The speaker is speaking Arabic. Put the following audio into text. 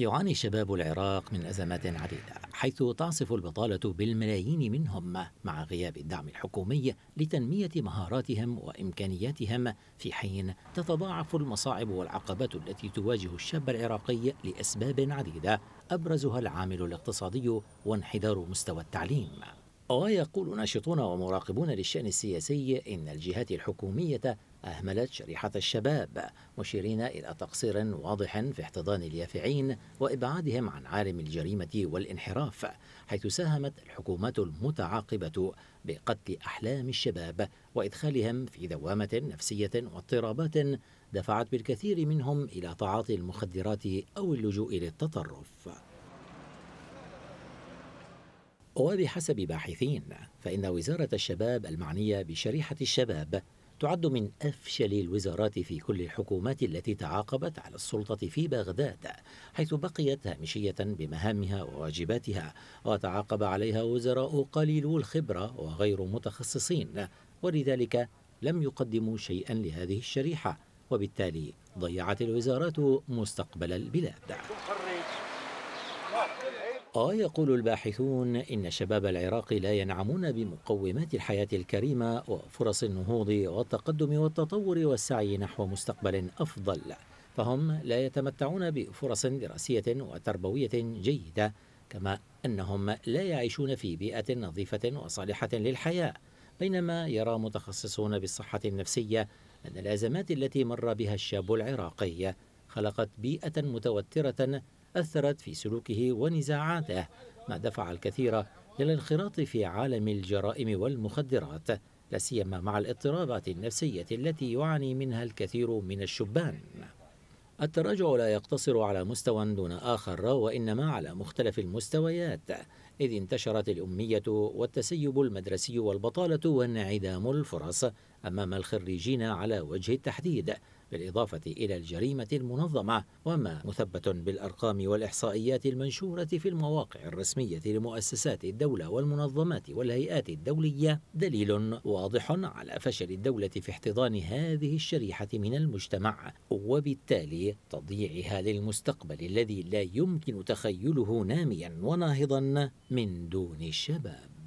يعاني شباب العراق من أزمات عديدة حيث تعصف البطالة بالملايين منهم مع غياب الدعم الحكومي لتنمية مهاراتهم وإمكانياتهم في حين تتضاعف المصاعب والعقبات التي تواجه الشاب العراقي لأسباب عديدة أبرزها العامل الاقتصادي وانحدار مستوى التعليم ويقول ناشطون ومراقبون للشأن السياسي إن الجهات الحكومية أهملت شريحة الشباب مشيرين إلى تقصير واضح في احتضان اليافعين وإبعادهم عن عالم الجريمة والانحراف حيث ساهمت الحكومات المتعاقبة بقتل أحلام الشباب وإدخالهم في دوامة نفسية واضطرابات دفعت بالكثير منهم إلى تعاطي المخدرات أو اللجوء للتطرف وبحسب باحثين فإن وزارة الشباب المعنية بشريحة الشباب تعد من أفشل الوزارات في كل الحكومات التي تعاقبت على السلطة في بغداد حيث بقيت هامشية بمهامها وواجباتها وتعاقب عليها وزراء قليلو الخبرة وغير متخصصين ولذلك لم يقدموا شيئا لهذه الشريحة وبالتالي ضيعت الوزارات مستقبل البلاد آه يقول الباحثون إن شباب العراق لا ينعمون بمقومات الحياة الكريمة وفرص النهوض والتقدم والتطور والسعي نحو مستقبل أفضل فهم لا يتمتعون بفرص دراسية وتربوية جيدة كما أنهم لا يعيشون في بيئة نظيفة وصالحة للحياة بينما يرى متخصصون بالصحة النفسية أن الأزمات التي مر بها الشاب العراقي خلقت بيئة متوترة أثرت في سلوكه ونزاعاته ما دفع الكثير للانخراط في عالم الجرائم والمخدرات لا سيما مع الاضطرابات النفسية التي يعاني منها الكثير من الشبان التراجع لا يقتصر على مستوى دون آخر وإنما على مختلف المستويات إذ انتشرت الأمية والتسيب المدرسي والبطالة وانعدام الفرص أمام الخريجين على وجه التحديد بالإضافة إلى الجريمة المنظمة وما مثبت بالأرقام والإحصائيات المنشورة في المواقع الرسمية لمؤسسات الدولة والمنظمات والهيئات الدولية دليل واضح على فشل الدولة في احتضان هذه الشريحة من المجتمع وبالتالي تضييعها للمستقبل الذي لا يمكن تخيله ناميا وناهضا من دون الشباب